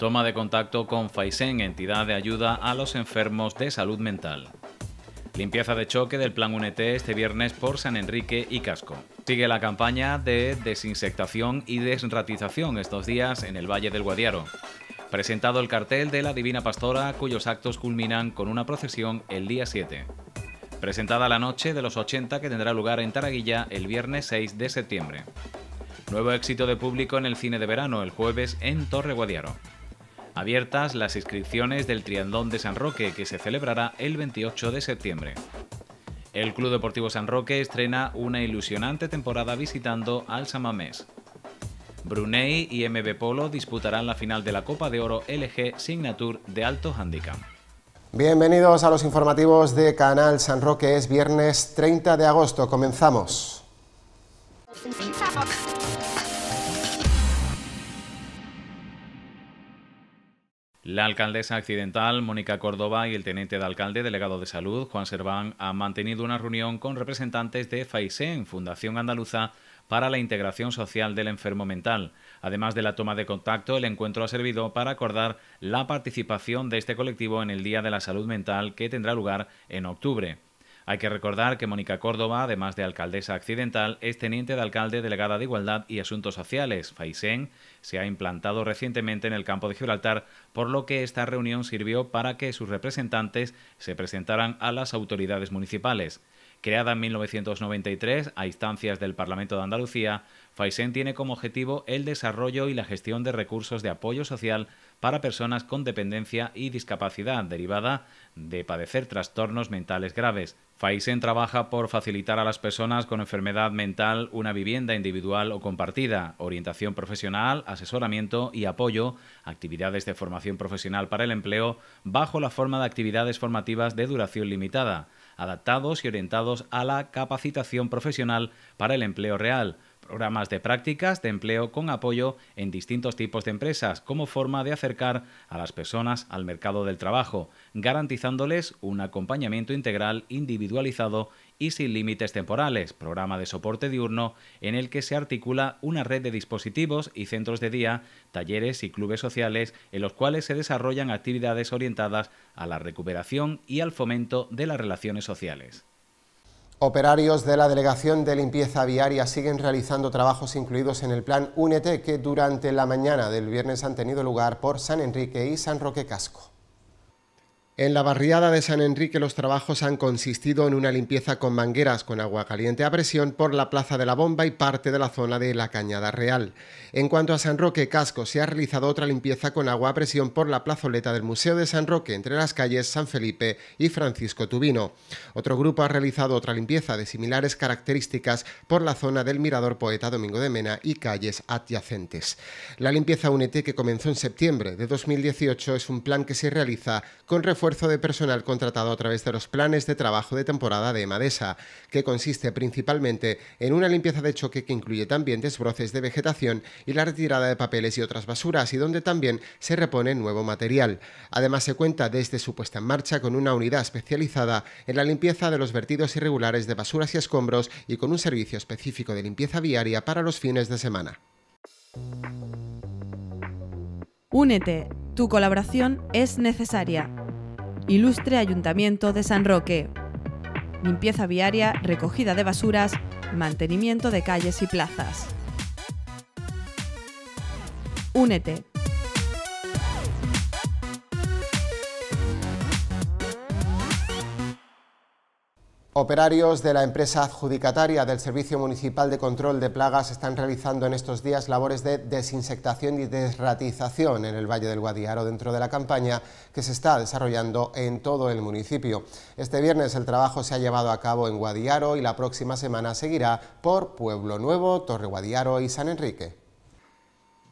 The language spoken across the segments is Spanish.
Toma de contacto con FAISEN, entidad de ayuda a los enfermos de salud mental. Limpieza de choque del Plan UNET este viernes por San Enrique y Casco. Sigue la campaña de desinsectación y desratización estos días en el Valle del Guadiaro. Presentado el cartel de la Divina Pastora, cuyos actos culminan con una procesión el día 7. Presentada la noche de los 80 que tendrá lugar en Taraguilla el viernes 6 de septiembre. Nuevo éxito de público en el cine de verano el jueves en Torre Guadiaro abiertas las inscripciones del Triandón de San Roque que se celebrará el 28 de septiembre. El Club Deportivo San Roque estrena una ilusionante temporada visitando al Samamés. Brunei y MB Polo disputarán la final de la Copa de Oro LG Signature de Alto Handicap. Bienvenidos a los informativos de Canal San Roque, es viernes 30 de agosto, comenzamos. La alcaldesa accidental, Mónica Córdoba, y el teniente de alcalde delegado de salud, Juan Serván, han mantenido una reunión con representantes de FAISEN, Fundación Andaluza para la Integración Social del Enfermo Mental. Además de la toma de contacto, el encuentro ha servido para acordar la participación de este colectivo en el Día de la Salud Mental que tendrá lugar en octubre. Hay que recordar que Mónica Córdoba, además de alcaldesa accidental, es teniente de alcalde delegada de Igualdad y Asuntos Sociales. Faisén se ha implantado recientemente en el campo de Gibraltar, por lo que esta reunión sirvió para que sus representantes se presentaran a las autoridades municipales. Creada en 1993 a instancias del Parlamento de Andalucía, Faisen tiene como objetivo el desarrollo y la gestión de recursos de apoyo social para personas con dependencia y discapacidad derivada de padecer trastornos mentales graves. Faisen trabaja por facilitar a las personas con enfermedad mental una vivienda individual o compartida, orientación profesional, asesoramiento y apoyo, actividades de formación profesional para el empleo, bajo la forma de actividades formativas de duración limitada adaptados y orientados a la capacitación profesional para el empleo real, programas de prácticas de empleo con apoyo en distintos tipos de empresas como forma de acercar a las personas al mercado del trabajo, garantizándoles un acompañamiento integral, individualizado y sin límites temporales, programa de soporte diurno en el que se articula una red de dispositivos y centros de día, talleres y clubes sociales en los cuales se desarrollan actividades orientadas a la recuperación y al fomento de las relaciones sociales. Operarios de la Delegación de Limpieza Viaria siguen realizando trabajos incluidos en el plan Únete que durante la mañana del viernes han tenido lugar por San Enrique y San Roque Casco. En la barriada de San Enrique los trabajos han consistido en una limpieza con mangueras con agua caliente a presión por la Plaza de la Bomba y parte de la zona de la Cañada Real. En cuanto a San Roque Casco, se ha realizado otra limpieza con agua a presión por la plazoleta del Museo de San Roque entre las calles San Felipe y Francisco Tubino. Otro grupo ha realizado otra limpieza de similares características por la zona del Mirador Poeta Domingo de Mena y calles adyacentes. La limpieza UNET que comenzó en septiembre de 2018 es un plan que se realiza con refuerzo de personal contratado a través de los planes de trabajo de temporada de Madesa, que consiste principalmente en una limpieza de choque que incluye también desbroces de vegetación y la retirada de papeles y otras basuras, y donde también se repone nuevo material. Además, se cuenta desde su puesta en marcha con una unidad especializada en la limpieza de los vertidos irregulares de basuras y escombros y con un servicio específico de limpieza viaria para los fines de semana. Únete, tu colaboración es necesaria. Ilustre Ayuntamiento de San Roque. Limpieza viaria, recogida de basuras, mantenimiento de calles y plazas. Únete Operarios de la empresa adjudicataria del Servicio Municipal de Control de Plagas están realizando en estos días labores de desinsectación y desratización en el Valle del Guadiaro dentro de la campaña que se está desarrollando en todo el municipio. Este viernes el trabajo se ha llevado a cabo en Guadiaro y la próxima semana seguirá por Pueblo Nuevo, Torre Guadiaro y San Enrique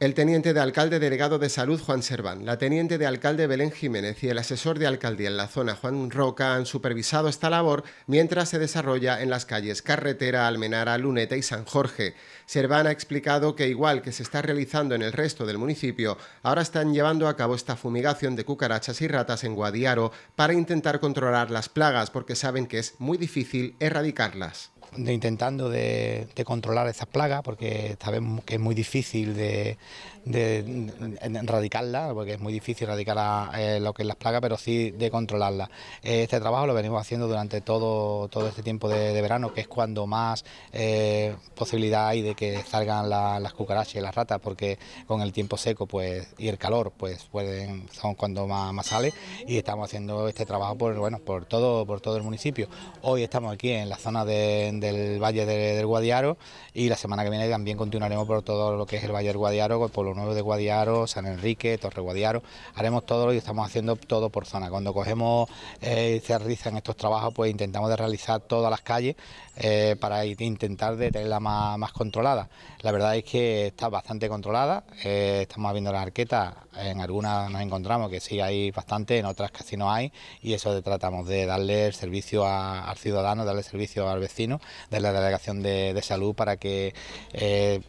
el teniente de alcalde delegado de salud Juan Serván, la teniente de alcalde Belén Jiménez y el asesor de alcaldía en la zona Juan Roca han supervisado esta labor mientras se desarrolla en las calles Carretera, Almenara, Luneta y San Jorge. Serván ha explicado que igual que se está realizando en el resto del municipio, ahora están llevando a cabo esta fumigación de cucarachas y ratas en Guadiaro para intentar controlar las plagas porque saben que es muy difícil erradicarlas de intentando de, controlar esas plagas porque sabemos que es muy difícil de, de erradicarlas, porque es muy difícil erradicar eh, lo que es las plagas, pero sí de controlarlas. Eh, este trabajo lo venimos haciendo durante todo, todo este tiempo de, verano, que es cuando más eh, posibilidad hay de que salgan las cucarachas y las ratas, porque con el tiempo seco pues y el calor pues pueden son cuando más, más sale y estamos haciendo este trabajo por bueno por todo por todo el municipio. Hoy estamos aquí en la zona de del Valle del Guadiaro y la semana que viene también continuaremos por todo lo que es el Valle del Guadiaro, ...por los Nuevo de Guadiaro, San Enrique, Torre Guadiaro, haremos todo y estamos haciendo todo por zona. Cuando cogemos eh, y estos trabajos, pues intentamos de realizar todas las calles eh, para intentar de tenerla más, controlada. La verdad es que está bastante controlada, eh, estamos viendo las arquetas, en algunas nos encontramos que sí hay bastante, en otras casi no hay y eso de, tratamos de darle servicio al ciudadano, darle servicio al vecino de la Delegación de, Salud para que eh,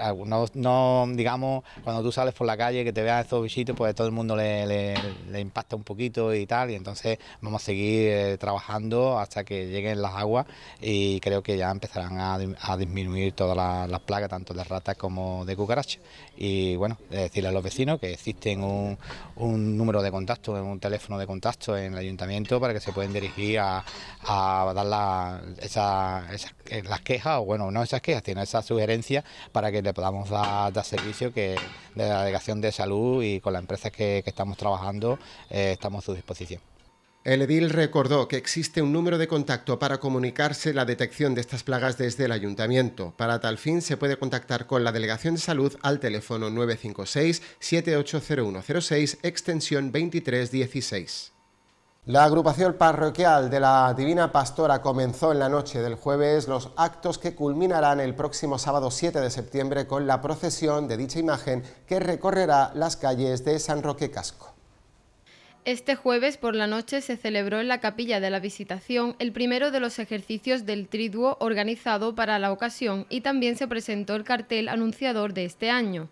Ah, no, digamos, cuando tú sales por la calle que te vean esos bichitos, pues todo el mundo le, impacta un poquito y tal, y entonces vamos a seguir eh, trabajando hasta que lleguen las aguas y creo que ya empezarán a, disminuir todas las, plagas, tanto de ratas como de cucarachas. Y bueno, decirle a los vecinos que existen un, número de contacto, un teléfono de contacto en el ayuntamiento para que se pueden dirigir a, dar la, eh, las quejas, o bueno, no esas quejas, sino esas sugerencias para que le podamos dar, servicio que de la Delegación de Salud y con las empresas que, estamos trabajando eh, estamos a su disposición. El edil recordó que existe un número de contacto para comunicarse la detección de estas plagas desde el ayuntamiento. Para tal fin se puede contactar con la Delegación de Salud al teléfono 956 780106 extensión 2316. La agrupación parroquial de la Divina Pastora comenzó en la noche del jueves los actos que culminarán el próximo sábado 7 de septiembre con la procesión de dicha imagen que recorrerá las calles de San Roque Casco. Este jueves por la noche se celebró en la Capilla de la Visitación el primero de los ejercicios del triduo organizado para la ocasión y también se presentó el cartel anunciador de este año.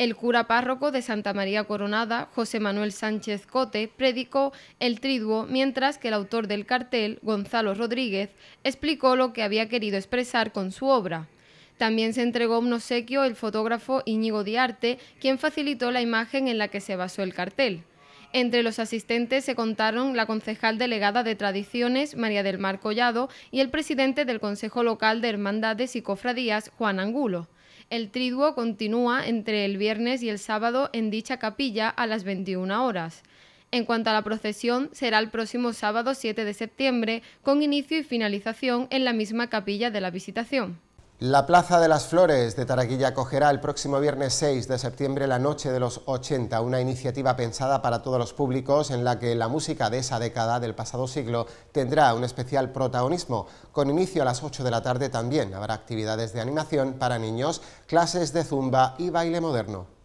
El cura párroco de Santa María Coronada, José Manuel Sánchez Cote, predicó el triduo, mientras que el autor del cartel, Gonzalo Rodríguez, explicó lo que había querido expresar con su obra. También se entregó un obsequio el fotógrafo Íñigo Diarte, quien facilitó la imagen en la que se basó el cartel. Entre los asistentes se contaron la concejal delegada de Tradiciones, María del Mar Collado, y el presidente del Consejo Local de Hermandades y Cofradías, Juan Angulo. El triduo continúa entre el viernes y el sábado en dicha capilla a las 21 horas. En cuanto a la procesión, será el próximo sábado 7 de septiembre, con inicio y finalización en la misma capilla de la visitación. La Plaza de las Flores de Taraquilla acogerá el próximo viernes 6 de septiembre la Noche de los 80, una iniciativa pensada para todos los públicos en la que la música de esa década del pasado siglo tendrá un especial protagonismo. Con inicio a las 8 de la tarde también habrá actividades de animación para niños, clases de zumba y baile moderno.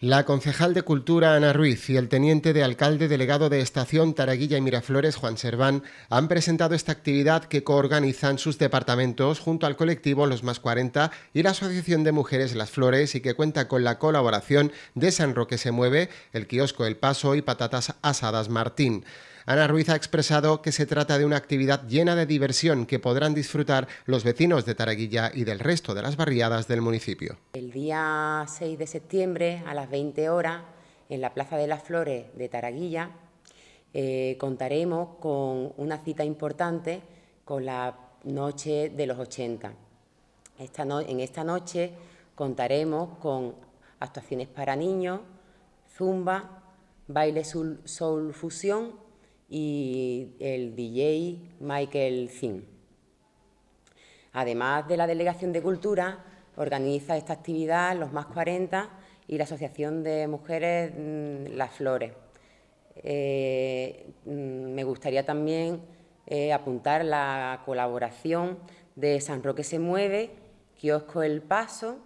La concejal de Cultura Ana Ruiz y el teniente de alcalde delegado de Estación Taraguilla y Miraflores Juan Serván han presentado esta actividad que coorganizan sus departamentos junto al colectivo Los Más 40 y la Asociación de Mujeres Las Flores y que cuenta con la colaboración de San Roque Se Mueve, el kiosco El Paso y Patatas Asadas Martín. Ana Ruiz ha expresado que se trata de una actividad llena de diversión que podrán disfrutar los vecinos de Taraguilla y del resto de las barriadas del municipio. El día 6 de septiembre a las 20 horas en la Plaza de las Flores de Taraguilla eh, contaremos con una cita importante con la noche de los 80. en esta noche contaremos con actuaciones para niños, zumba, baile soul, soul fusión y el DJ Michael Zinn. Además de la Delegación de Cultura, organiza esta actividad Los Más 40 y la Asociación de Mujeres mm, Las Flores. Eh, mm, me gustaría también eh, apuntar la colaboración de San Roque se mueve, Kiosco El Paso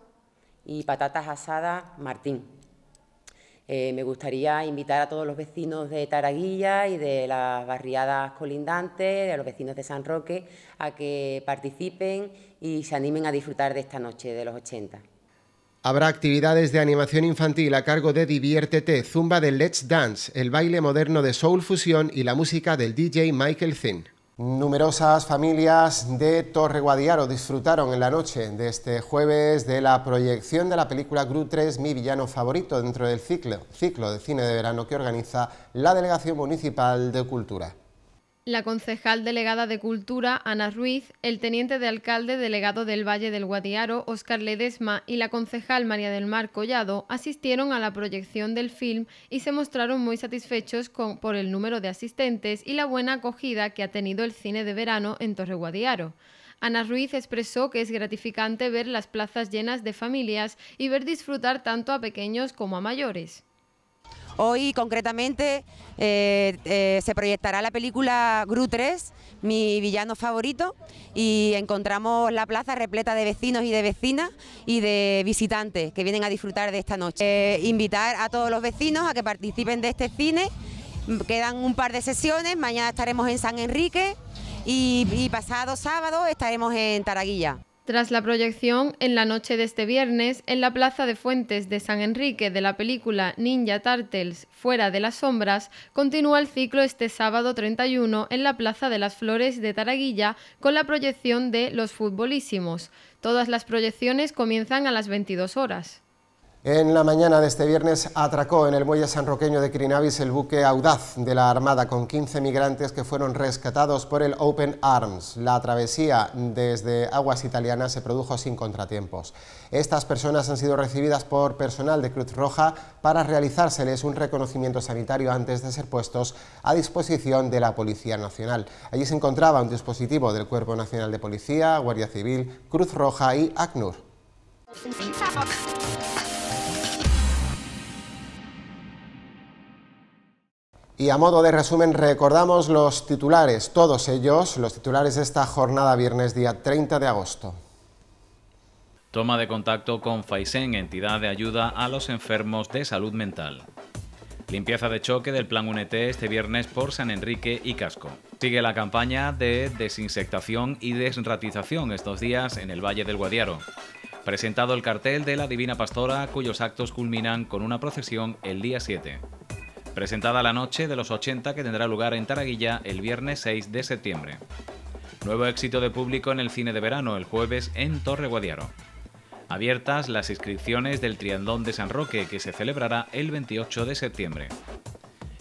y Patatas Asadas Martín. Eh, me gustaría invitar a todos los vecinos de Taraguilla y de las barriadas colindantes, a los vecinos de San Roque, a que participen y se animen a disfrutar de esta noche de los 80. Habrá actividades de animación infantil a cargo de Diviértete, Zumba de Let's Dance, el baile moderno de Soul Fusion y la música del DJ Michael Zinn. Numerosas familias de Torre Guadiaro disfrutaron en la noche de este jueves de la proyección de la película Gru 3, mi villano favorito, dentro del ciclo, ciclo de cine de verano que organiza la Delegación Municipal de Cultura la concejal delegada de Cultura, Ana Ruiz, el teniente de alcalde delegado del Valle del Guadiaro, Óscar Ledesma, y la concejal María del Mar Collado asistieron a la proyección del film y se mostraron muy satisfechos por el número de asistentes y la buena acogida que ha tenido el cine de verano en Torre Guadiaro. Ana Ruiz expresó que es gratificante ver las plazas llenas de familias y ver disfrutar tanto a pequeños como a mayores. Hoy concretamente eh, eh, se proyectará la película Gru 3, mi villano favorito, y encontramos la plaza repleta de vecinos y de vecinas y de visitantes que vienen a disfrutar de esta noche. Eh, invitar a todos los vecinos a que participen de este cine. Quedan un par de sesiones, mañana estaremos en San Enrique y pasado sábado estaremos en Taraguilla. Tras la proyección en la noche de este viernes en la Plaza de Fuentes de San Enrique de la película Ninja Turtles Fuera de las Sombras, continúa el ciclo este sábado 31 en la Plaza de las Flores de Taraguilla con la proyección de Los Futbolísimos. Todas las proyecciones comienzan a las 22 horas. En la mañana de este viernes atracó en el muelle sanroqueño de Crinavis el buque Audaz de la Armada con 15 migrantes que fueron rescatados por el Open Arms. La travesía desde aguas italianas se produjo sin contratiempos. Estas personas han sido recibidas por personal de Cruz Roja para realizárseles un reconocimiento sanitario antes de ser puestos a disposición de la Policía Nacional. Allí se encontraba un dispositivo del Cuerpo Nacional de Policía, Guardia Civil, Cruz Roja y ACNUR. Y a modo de resumen recordamos los titulares, todos ellos, los titulares de esta jornada viernes día 30 de agosto. Toma de contacto con FAISEN, entidad de ayuda a los enfermos de salud mental. Limpieza de choque del Plan UNET este viernes por San Enrique y Casco. Sigue la campaña de desinsectación y desratización estos días en el Valle del Guadiaro. Presentado el cartel de la Divina Pastora, cuyos actos culminan con una procesión el día 7 presentada la noche de los 80 que tendrá lugar en Taraguilla el viernes 6 de septiembre. Nuevo éxito de público en el cine de verano el jueves en Torre Guadiaro. Abiertas las inscripciones del Triandón de San Roque que se celebrará el 28 de septiembre.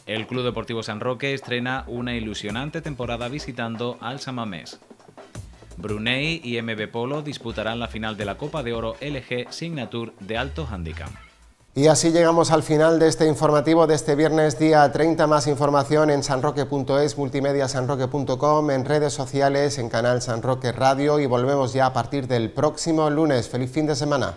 El Club Deportivo San Roque estrena una ilusionante temporada visitando al Samamés. Brunei y MB Polo disputarán la final de la Copa de Oro LG Signature de alto handicap. Y así llegamos al final de este informativo de este viernes día 30. Más información en sanroque.es, multimediasanroque.com, en redes sociales, en canal San Roque Radio y volvemos ya a partir del próximo lunes. Feliz fin de semana.